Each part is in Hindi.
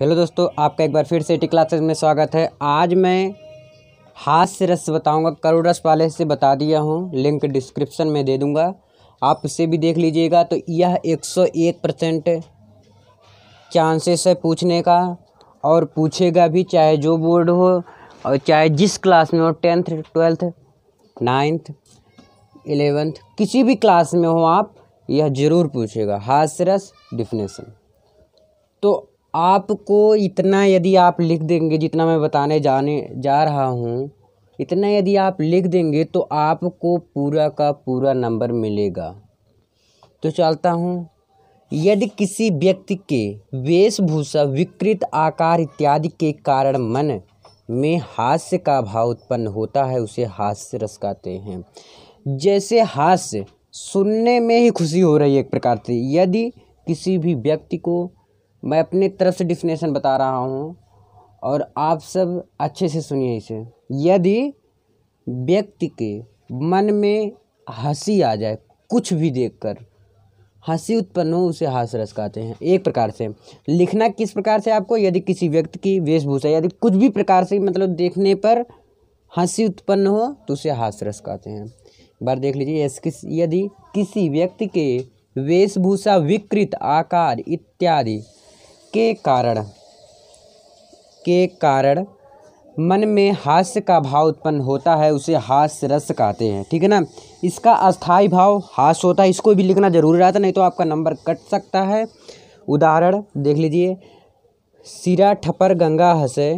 हेलो दोस्तों आपका एक बार फिर से टी क्लासेस में स्वागत है आज मैं हास्य रस बताऊंगा करोड़ रस वाले से बता दिया हूं लिंक डिस्क्रिप्शन में दे दूंगा आप उसे भी देख लीजिएगा तो यह 101 परसेंट चांसेस है पूछने का और पूछेगा भी चाहे जो बोर्ड हो और चाहे जिस क्लास में हो टेंथ ट्वेल्थ नाइन्थ एलेवेंथ किसी भी क्लास में हो आप यह ज़रूर पूछेगा हास्य रस डिफिनेशन तो आपको इतना यदि आप लिख देंगे जितना मैं बताने जाने जा रहा हूँ इतना यदि आप लिख देंगे तो आपको पूरा का पूरा नंबर मिलेगा तो चलता हूँ यदि किसी व्यक्ति के वेशभूषा विकृत आकार इत्यादि के कारण मन में हास्य का भाव उत्पन्न होता है उसे हास्य रस कहते हैं जैसे हास्य सुनने में ही खुशी हो रही है एक प्रकार से यदि किसी भी व्यक्ति को मैं अपने तरफ से डिफिनेशन बता रहा हूँ और आप सब अच्छे से सुनिए इसे यदि व्यक्ति के मन में हंसी आ जाए कुछ भी देखकर हंसी उत्पन्न हो उसे हास रस कहते हैं एक प्रकार से लिखना किस प्रकार से आपको यदि किसी व्यक्ति की वेशभूषा यदि कुछ भी प्रकार से मतलब देखने पर हंसी उत्पन्न हो तो उसे हास रस कहते हैं एक बार देख लीजिए किस यदि किसी व्यक्ति के वेशभूषा विकृत आकार इत्यादि के कारण के कारण मन में हास्य का भाव उत्पन्न होता है उसे हास्य रस कहते हैं ठीक है ना इसका अस्थाई भाव हास्य होता है इसको भी लिखना जरूरी रहता नहीं तो आपका नंबर कट सकता है उदाहरण देख लीजिए सिरा ठपर गंगा हंसे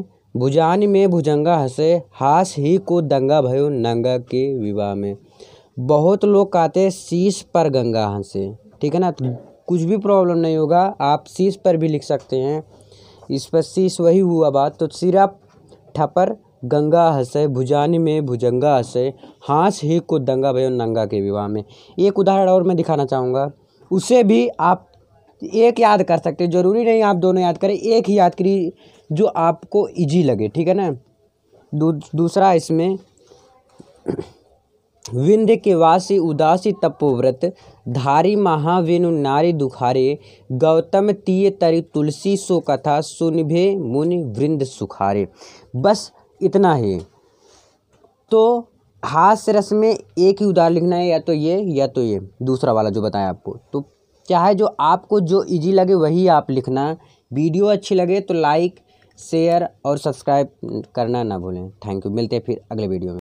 भुजान में भुजंगा हंसे हास ही को दंगा भयो नंगा के विवाह में बहुत लोग कहते शीश पर गंगा हंसे ठीक है ना कुछ भी प्रॉब्लम नहीं होगा आप शीश पर भी लिख सकते हैं इस पर शीश वही हुआ बात तो सिरा ठपर गंगा हंसे भुजानी में भुजंगा हंसे हाँस ही को दंगा भयो नंगा के विवाह में एक उदाहरण और मैं दिखाना चाहूँगा उसे भी आप एक याद कर सकते हैं ज़रूरी नहीं आप दोनों याद करें एक ही याद करिए जो आपको इजी लगे ठीक है ना दू, दूसरा इसमें विंध्य के वासी उदासी तपोव्रत धारी महावेनु नारी दुखारे गौतम तीय तरी तुलसी सो कथा सुनभे मुनि वृंद सुखारे बस इतना ही तो हास्य रस में एक ही उदाहरण लिखना है या तो ये या तो ये दूसरा वाला जो बताया आपको तो क्या है जो आपको जो इजी लगे वही आप लिखना वीडियो अच्छी लगे तो लाइक शेयर और सब्सक्राइब करना ना भूलें थैंक यू मिलते हैं फिर अगले वीडियो में